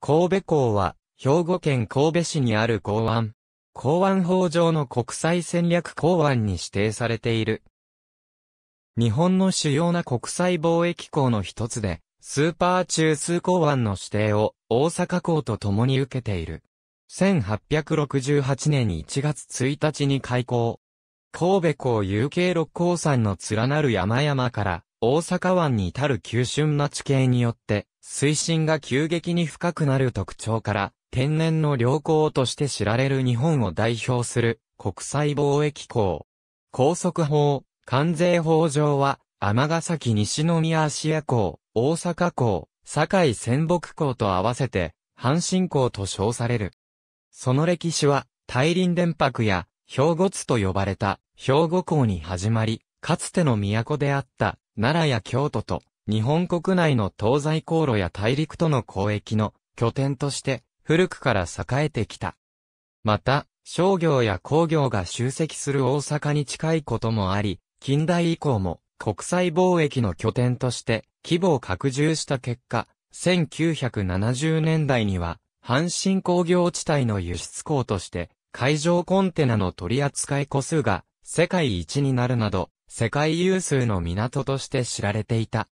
神戸港は、兵庫県神戸市にある港湾。港湾法上の国際戦略港湾に指定されている。日本の主要な国際貿易港の一つで、スーパー中枢港湾の指定を大阪港と共に受けている。1868年1月1日に開港。神戸港有形六甲山の連なる山々から大阪湾に至る急峻な地形によって水深が急激に深くなる特徴から、天然の良港として知られる日本を代表する国際貿易港。高速法、関税法上は、尼崎西宮芦屋港、大阪港、堺仙北港と合わせて、阪神港と称される。その歴史は、大輪電白や、兵庫津と呼ばれた、兵庫港に始まり、かつての都であった、奈良や京都と、日本国内の東西航路や大陸との交易の拠点として古くから栄えてきた。また、商業や工業が集積する大阪に近いこともあり、近代以降も国際貿易の拠点として規模を拡充した結果、1970年代には阪神工業地帯の輸出港として海上コンテナの取り扱い個数が世界一になるなど世界有数の港として知られていた。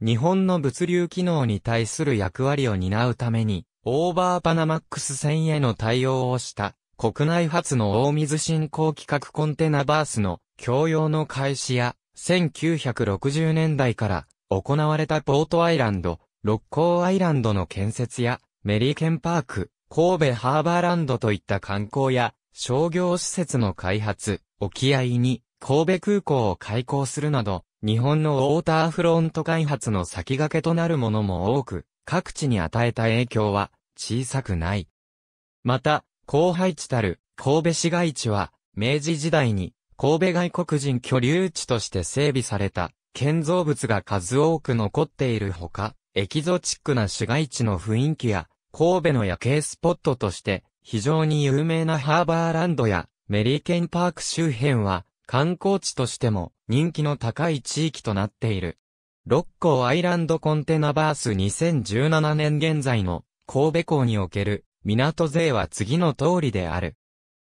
日本の物流機能に対する役割を担うために、オーバーパナマックス船への対応をした、国内初の大水振興企画コンテナバースの共用の開始や、1960年代から行われたポートアイランド、六甲アイランドの建設や、メリーケンパーク、神戸ハーバーランドといった観光や、商業施設の開発、沖合に神戸空港を開港するなど、日本のウォーターフロント開発の先駆けとなるものも多く、各地に与えた影響は小さくない。また、後輩地たる神戸市街地は、明治時代に神戸外国人居留地として整備された建造物が数多く残っているほか、エキゾチックな市街地の雰囲気や、神戸の夜景スポットとして、非常に有名なハーバーランドやメリーケンパーク周辺は、観光地としても人気の高い地域となっている。六甲アイランドコンテナバース2017年現在の神戸港における港税は次の通りである。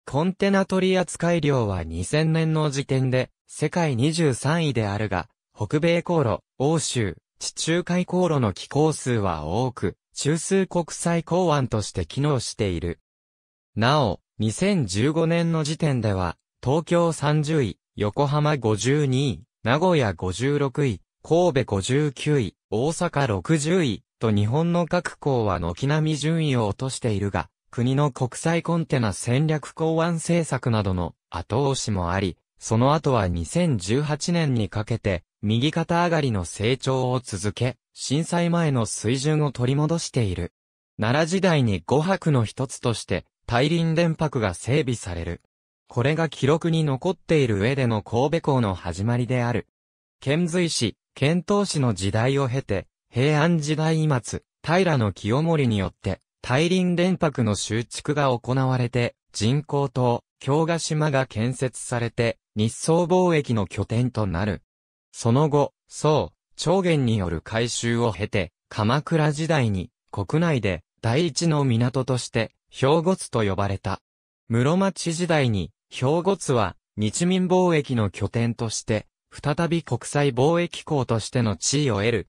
コンテナ取扱量は2000年の時点で世界23位であるが、北米航路、欧州、地中海航路の寄港数は多く、中枢国際港湾として機能している。なお、2015年の時点では、東京30位、横浜52位、名古屋56位、神戸59位、大阪60位、と日本の各校は軒並み順位を落としているが、国の国際コンテナ戦略港湾政策などの後押しもあり、その後は2018年にかけて、右肩上がりの成長を続け、震災前の水準を取り戻している。奈良時代に五泊の一つとして、大輪連泊が整備される。これが記録に残っている上での神戸港の始まりである。遣隋使、遣唐使の時代を経て、平安時代末、平清盛によって、大輪連泊の修築が行われて、人工島、京ヶ島が建設されて、日宋貿易の拠点となる。その後、宋、長元による改修を経て、鎌倉時代に、国内で、第一の港として、兵庫津と呼ばれた。室町時代に、兵庫津は、日民貿易の拠点として、再び国際貿易港としての地位を得る。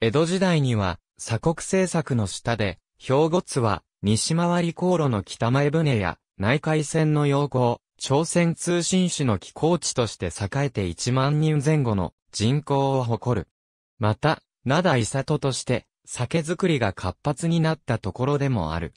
江戸時代には、鎖国政策の下で、兵庫津は、西回り航路の北前船や、内海線の要項、朝鮮通信使の寄港地として栄えて1万人前後の人口を誇る。また、灘伊佐都として、酒造りが活発になったところでもある。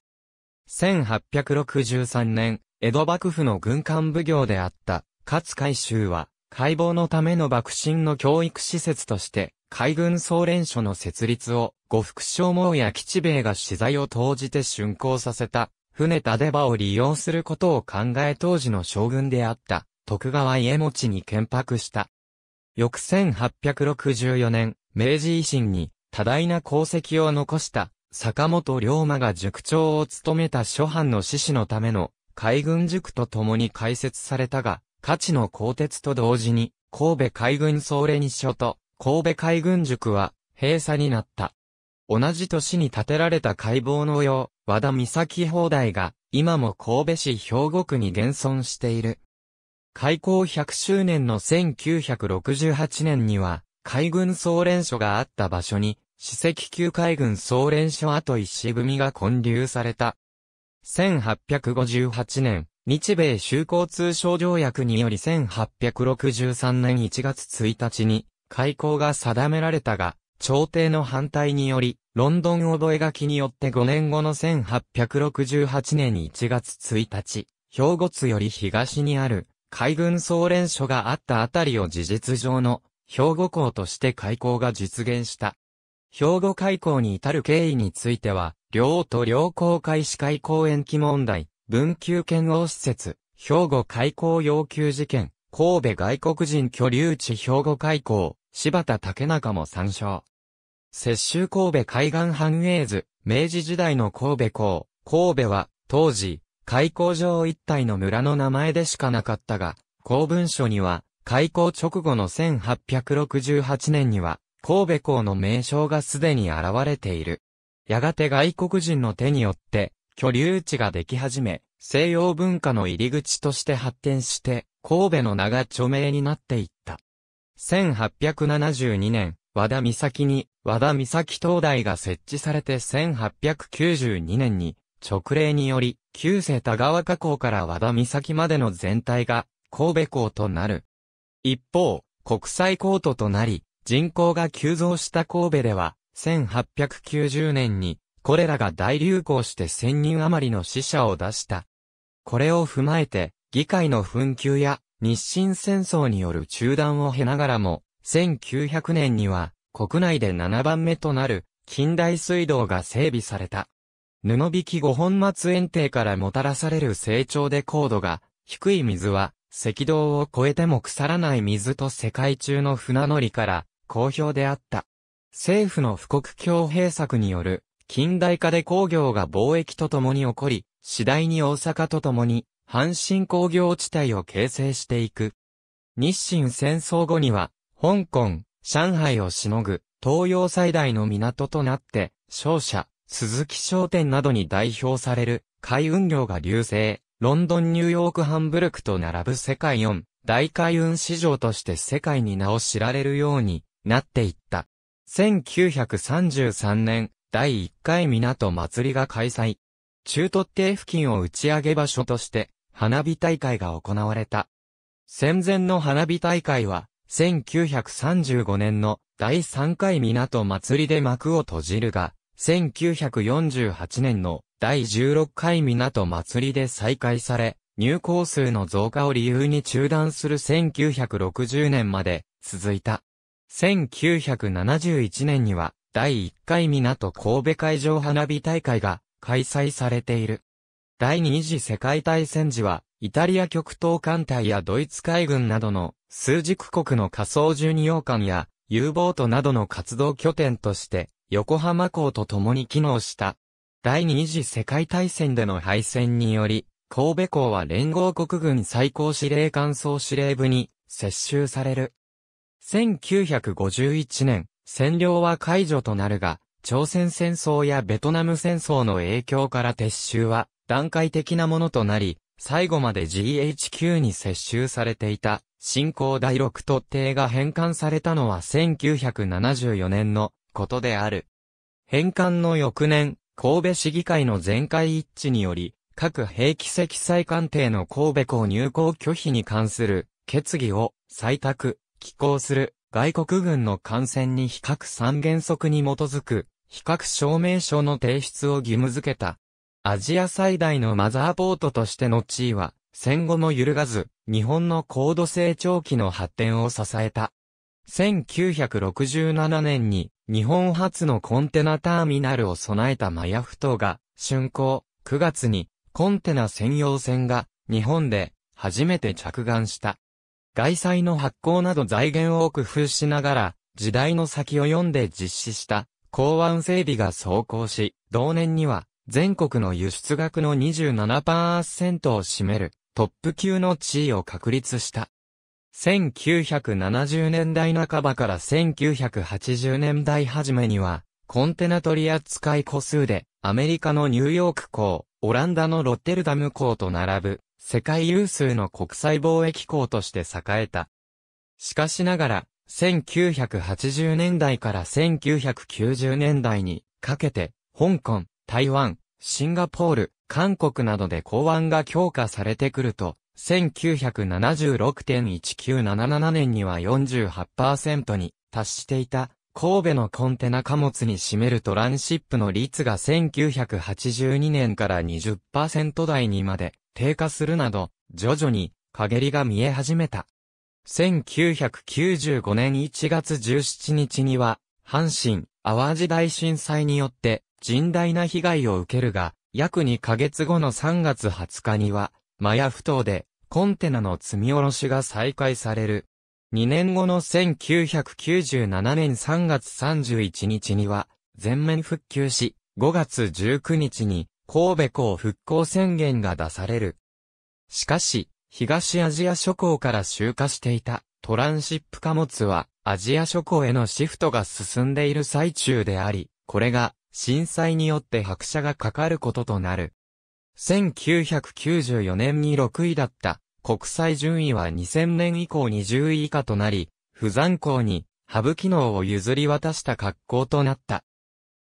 1863年、江戸幕府の軍艦奉行であった、勝海舟は、解剖のための幕臣の教育施設として、海軍総連署の設立を、呉服商網や吉兵衛が資材を投じて竣工させた、船立場を利用することを考え当時の将軍であった、徳川家持に建白した。翌1864年、明治維新に多大な功績を残した坂本龍馬が塾長を務めた諸藩の志士のための海軍塾と共に開設されたが、価値の鋼鉄と同時に、神戸海軍総連所と神戸海軍塾は閉鎖になった。同じ年に建てられた解剖のう、和田岬放題が、今も神戸市兵庫区に現存している。開港100周年の1968年には、海軍総連所があった場所に、史跡級海軍総連所跡石組みが建立された。1858年、日米修好通商条約により1863年1月1日に、開港が定められたが、朝廷の反対により、ロンドン覚書によって5年後の1868年1月1日、兵庫津より東にある、海軍総連所があったあたりを事実上の、兵庫港として開港が実現した。兵庫開港に至る経緯については、両都両公開司会公延期問題、文久圏王施設、兵庫開港要求事件、神戸外国人居留地兵庫開港、柴田竹中も参照。接州神戸海岸繁栄図、明治時代の神戸港、神戸は、当時、開港場一帯の村の名前でしかなかったが、公文書には、開港直後の1868年には、神戸港の名称がすでに現れている。やがて外国人の手によって、居留地ができ始め、西洋文化の入り口として発展して、神戸の名が著名になっていった。1872年、和田岬に、和田岬灯台が設置されて1892年に、直令により、旧世田川河口から和田岬までの全体が、神戸港となる。一方、国際港都となり、人口が急増した神戸では、1890年に、これらが大流行して1000人余りの死者を出した。これを踏まえて、議会の紛糾や日清戦争による中断を経ながらも、1900年には国内で7番目となる近代水道が整備された。布引き五本松園庭からもたらされる成長で高度が低い水は赤道を越えても腐らない水と世界中の船乗りから好評であった。政府の富国強兵策による近代化で工業が貿易とともに起こり、次第に大阪とともに阪神工業地帯を形成していく。日清戦争後には、香港、上海をしのぐ東洋最大の港となって、商社、鈴木商店などに代表される海運業が流星、ロンドンニューヨークハンブルクと並ぶ世界4大海運市場として世界に名を知られるようになっていった。1933年、第1回港祭りが開催。中途艇付近を打ち上げ場所として、花火大会が行われた。戦前の花火大会は、1935年の第3回港祭りで幕を閉じるが、1948年の第16回港祭りで再開され、入港数の増加を理由に中断する1960年まで続いた。1971年には、第1回港神戸海上花火大会が開催されている。第二次世界大戦時は、イタリア極東艦隊やドイツ海軍などの数軸国の仮想二洋艦や U ボートなどの活動拠点として横浜港と共に機能した。第二次世界大戦での敗戦により、神戸港は連合国軍最高司令官総司令部に接収される。1951年、占領は解除となるが、朝鮮戦争やベトナム戦争の影響から撤収は段階的なものとなり、最後まで GHQ に接収されていた新興第六特定が返還されたのは1974年のことである。返還の翌年、神戸市議会の全会一致により、各兵器積載艦艇の神戸港入港拒否に関する決議を採択、寄港する外国軍の艦船に比較三原則に基づく比較証明書の提出を義務付けた。アジア最大のマザーポートとしての地位は戦後も揺るがず日本の高度成長期の発展を支えた。1967年に日本初のコンテナターミナルを備えたマヤフ島が、竣工、9月にコンテナ専用船が日本で初めて着岸した。外債の発行など財源を工夫しながら、時代の先を読んで実施した港湾整備が走行し、同年には全国の輸出額の27%を占めるトップ級の地位を確立した。1970年代半ばから1980年代初めには、コンテナ取扱い個数で、アメリカのニューヨーク港、オランダのロッテルダム港と並ぶ、世界有数の国際貿易港として栄えた。しかしながら、1980年代から1990年代にかけて、香港、台湾、シンガポール、韓国などで港湾が強化されてくると、1976.1977年には48%に達していた神戸のコンテナ貨物に占めるトランシップの率が1982年から20%台にまで低下するなど、徐々に陰りが見え始めた。1995年1月17日には、阪神・淡路大震災によって甚大な被害を受けるが、約2ヶ月後の3月20日には、マヤ不頭でコンテナの積み下ろしが再開される。2年後の1997年3月31日には、全面復旧し、5月19日に神戸港復興宣言が出される。しかし、東アジア諸港から集荷していたトランシップ貨物はアジア諸港へのシフトが進んでいる最中であり、これが震災によって拍車がかかることとなる。1994年に6位だった国際順位は2000年以降20位以下となり、不残港にハブ機能を譲り渡した格好となった。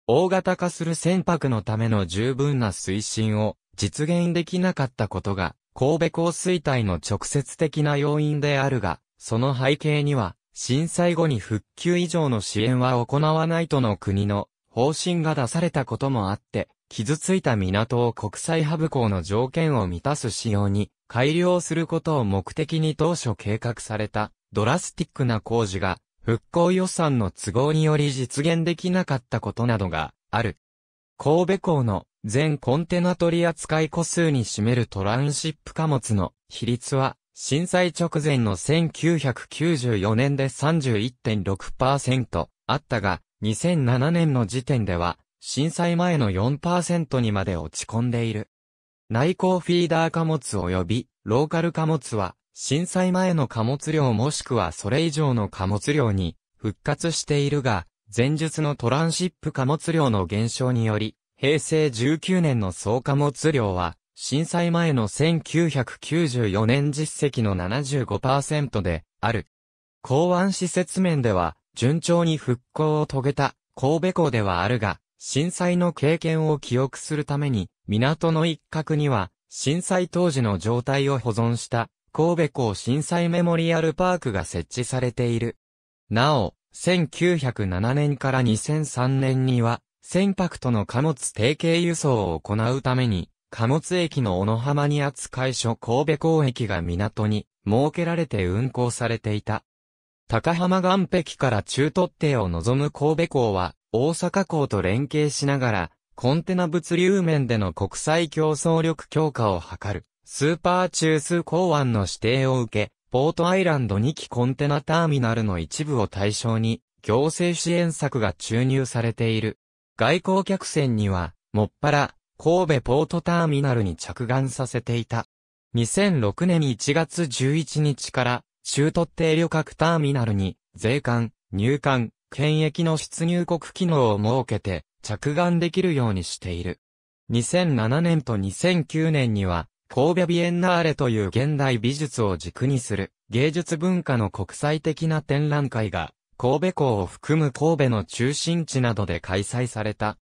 大型化する船舶のための十分な推進を実現できなかったことが、神戸港水帯の直接的な要因であるが、その背景には、震災後に復旧以上の支援は行わないとの国の方針が出されたこともあって、傷ついた港を国際ハブ港の条件を満たす仕様に改良することを目的に当初計画されたドラスティックな工事が復興予算の都合により実現できなかったことなどがある。神戸港の全コンテナ取扱い個数に占めるトランシップ貨物の比率は震災直前の1994年で31.6%あったが、2007年の時点では、震災前の4%にまで落ち込んでいる。内航フィーダー貨物及びローカル貨物は震災前の貨物量もしくはそれ以上の貨物量に復活しているが、前述のトランシップ貨物量の減少により、平成19年の総貨物量は、震災前の1994年実績の75%である。港湾施設面では、順調に復興を遂げた神戸港ではあるが、震災の経験を記憶するために、港の一角には、震災当時の状態を保存した神戸港震災メモリアルパークが設置されている。なお、1907年から2003年には、船舶との貨物提携輸送を行うために、貨物駅の小野浜に扱い所神戸港駅が港に設けられて運航されていた。高浜岸壁から中突堤を望む神戸港は、大阪港と連携しながら、コンテナ物流面での国際競争力強化を図る。スーパー中枢港湾の指定を受け、ポートアイランド2期コンテナターミナルの一部を対象に、行政支援策が注入されている。外交客船には、もっぱら、神戸ポートターミナルに着岸させていた。2006年1月11日から、中特定旅客ターミナルに、税関、入管、検疫の出入国機能を設けて、着岸できるようにしている。2007年と2009年には、神戸ビエンナーレという現代美術を軸にする芸術文化の国際的な展覧会が神戸港を含む神戸の中心地などで開催された。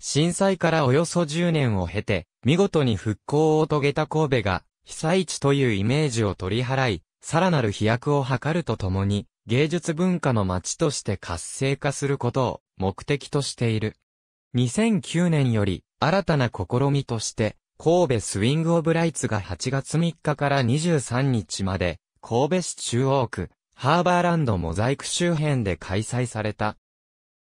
震災からおよそ10年を経て、見事に復興を遂げた神戸が、被災地というイメージを取り払い、さらなる飛躍を図るとともに、芸術文化の街として活性化することを目的としている。2009年より新たな試みとして、神戸スウィングオブライツが8月3日から23日まで、神戸市中央区、ハーバーランドモザイク周辺で開催された。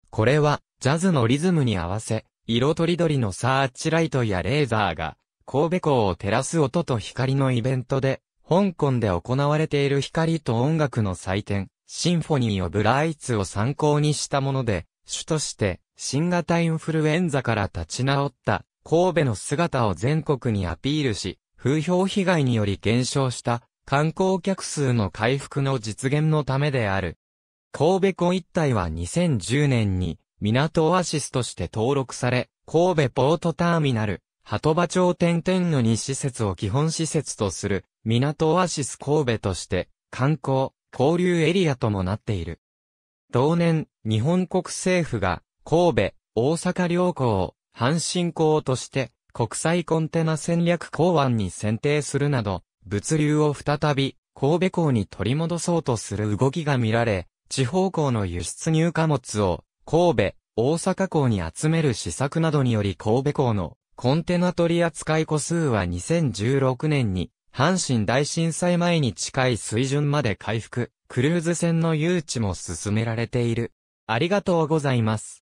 これは、ジャズのリズムに合わせ、色とりどりのサーチライトやレーザーが、神戸港を照らす音と光のイベントで、香港で行われている光と音楽の祭典、シンフォニー・オブ・ライツを参考にしたもので、主として、新型インフルエンザから立ち直った神戸の姿を全国にアピールし、風評被害により減少した観光客数の回復の実現のためである。神戸港一帯は2010年に港オアシスとして登録され、神戸ポートターミナル、鳩場町点々の2施設を基本施設とする港オアシス神戸として観光、交流エリアともなっている。同年、日本国政府が神戸、大阪両港を阪神港として国際コンテナ戦略港湾に選定するなど、物流を再び神戸港に取り戻そうとする動きが見られ、地方港の輸出入貨物を神戸、大阪港に集める施策などにより神戸港のコンテナ取扱い個数は2016年に阪神大震災前に近い水準まで回復、クルーズ船の誘致も進められている。ありがとうございます。